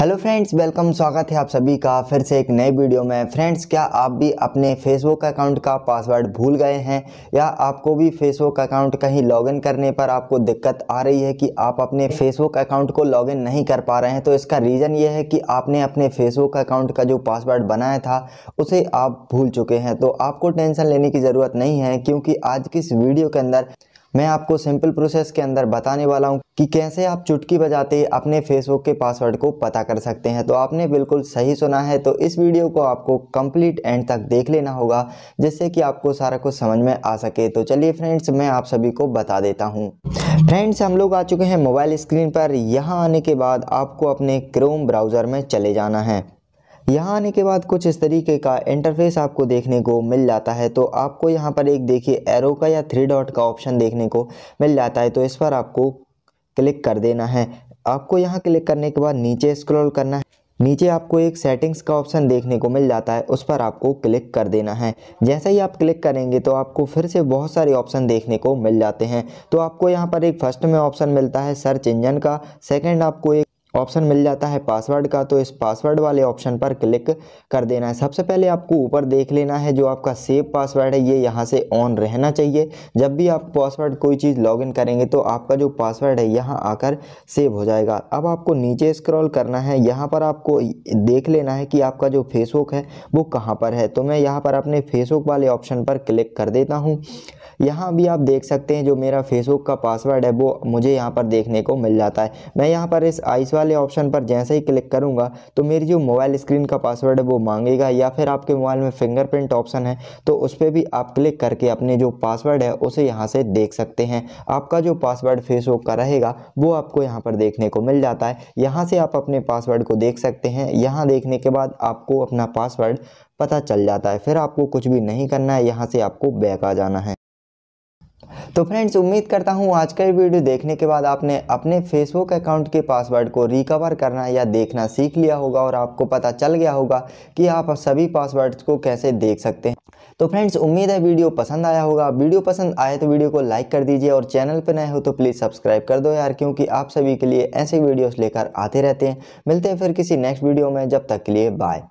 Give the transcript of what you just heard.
hello friends welcome स्वागत है आप सभी का फिर से एक नए वीडियो में फ्रेंड्स क्या आप भी अपने फेसबुक अकाउंट का पासवर्ड भूल गए हैं या आपको भी फेसबुक अकाउंट कहीं लॉगिन करने पर आपको दिक्कत आ रही है कि आप अपने फेसबुक अकाउंट को लॉगिन नहीं कर पा रहे हैं तो इसका रीज़न ये है कि आपने अपने फेसबुक अकाउंट का जो पासवर्ड बनाया था उसे आप भूल चुके हैं तो आपको टेंशन लेने की ज़रूरत नहीं है क्योंकि आज की इस वीडियो के अंदर मैं आपको सिंपल प्रोसेस के अंदर बताने वाला हूँ कि कैसे आप चुटकी बजाते अपने फेसबुक के पासवर्ड को पता कर सकते हैं तो आपने बिल्कुल सही सुना है तो इस वीडियो को आपको कंप्लीट एंड तक देख लेना होगा जिससे कि आपको सारा कुछ समझ में आ सके तो चलिए फ्रेंड्स मैं आप सभी को बता देता हूँ फ्रेंड्स हम लोग आ चुके हैं मोबाइल स्क्रीन पर यहाँ आने के बाद आपको अपने क्रोम ब्राउज़र में चले जाना है यहाँ आने के बाद कुछ इस तरीके का इंटरफेस आपको देखने को मिल जाता है तो आपको यहाँ पर एक देखिए एरो का या थ्री डॉट का ऑप्शन देखने को मिल जाता है तो इस पर आपको क्लिक कर देना है आपको यहाँ क्लिक करने के बाद नीचे स्क्रॉल करना है नीचे आपको एक सेटिंग्स का ऑप्शन देखने को मिल जाता है उस पर आपको क्लिक कर देना है जैसे ही आप क्लिक करेंगे तो आपको फिर से बहुत सारे ऑप्शन देखने को मिल जाते हैं तो आपको यहाँ पर एक फर्स्ट में ऑप्शन मिलता है सर्च इंजन का सेकंड आपको एक ऑप्शन मिल जाता है पासवर्ड का तो इस पासवर्ड वाले ऑप्शन पर क्लिक कर देना है सबसे पहले आपको ऊपर देख लेना है जो आपका सेव पासवर्ड है ये यहाँ से ऑन रहना चाहिए जब भी आप पासवर्ड कोई चीज़ लॉगिन करेंगे तो आपका जो पासवर्ड है यहाँ आकर सेव हो जाएगा अब आपको नीचे स्क्रॉल करना है यहाँ पर आपको देख लेना है कि आपका जो फेसबुक है वो कहाँ पर है तो मैं यहाँ पर अपने फेसबुक वाले ऑप्शन पर क्लिक कर देता हूँ यहाँ भी आप देख सकते हैं जो मेरा फेसबुक का पासवर्ड है वो मुझे यहाँ पर देखने को मिल जाता है मैं यहाँ पर इस आइस वाले ऑप्शन पर जैसे ही क्लिक करूँगा तो मेरी जो मोबाइल स्क्रीन का पासवर्ड है वो मांगेगा या फिर आपके मोबाइल में फिंगरप्रिंट ऑप्शन है तो उस पर भी आप क्लिक करके अपने जो पासवर्ड है उसे यहाँ से देख सकते हैं आपका जो पासवर्ड फेसबुक का रहेगा वो आपको यहाँ पर देखने को मिल जाता है यहाँ से आप अपने पासवर्ड को देख सकते हैं यहाँ देखने के बाद आपको अपना पासवर्ड पता चल जाता है फिर आपको कुछ भी नहीं करना है यहाँ से आपको बैक आ जाना है तो फ्रेंड्स उम्मीद करता हूँ आज का ये वीडियो देखने के बाद आपने अपने फेसबुक अकाउंट के पासवर्ड को रिकवर करना या देखना सीख लिया होगा और आपको पता चल गया होगा कि आप सभी पासवर्ड्स को कैसे देख सकते हैं तो फ्रेंड्स उम्मीद है वीडियो पसंद आया होगा वीडियो पसंद आए तो वीडियो को लाइक कर दीजिए और चैनल पर नए हो तो प्लीज़ सब्सक्राइब कर दो यार क्योंकि आप सभी के लिए ऐसे वीडियोज लेकर आते रहते हैं मिलते हैं फिर किसी नेक्स्ट वीडियो में जब तक के लिए बाय